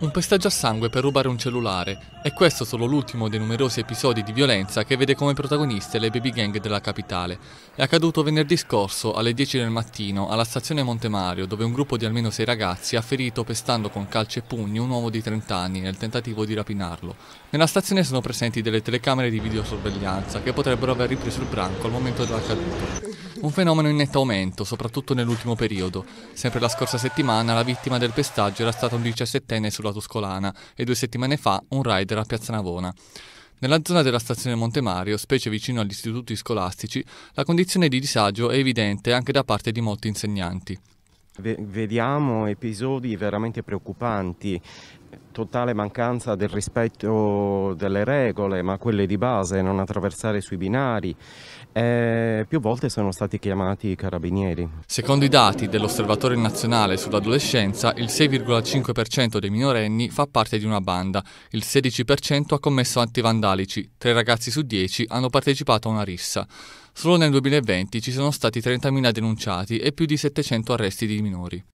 Un pestaggio a sangue per rubare un cellulare, e questo solo l'ultimo dei numerosi episodi di violenza che vede come protagoniste le baby gang della capitale. È accaduto venerdì scorso alle 10 del mattino alla stazione Montemario, dove un gruppo di almeno sei ragazzi ha ferito pestando con calci e pugni un uomo di 30 anni nel tentativo di rapinarlo. Nella stazione sono presenti delle telecamere di videosorveglianza che potrebbero aver ripreso il branco al momento della caduta. Un fenomeno in netto aumento, soprattutto nell'ultimo periodo. Sempre la scorsa settimana la vittima del pestaggio era stata un 17enne sulla sulla Tuscolana e due settimane fa un rider a Piazza Navona. Nella zona della stazione Monte Mario, specie vicino agli istituti scolastici, la condizione di disagio è evidente anche da parte di molti insegnanti. Vediamo episodi veramente preoccupanti totale mancanza del rispetto delle regole, ma quelle di base, non attraversare sui binari. E eh, più volte sono stati chiamati i carabinieri. Secondo i dati dell'Osservatorio nazionale sull'adolescenza, il 6,5% dei minorenni fa parte di una banda, il 16% ha commesso atti vandalici, 3 ragazzi su 10 hanno partecipato a una rissa. Solo nel 2020 ci sono stati 30.000 denunciati e più di 700 arresti di minori.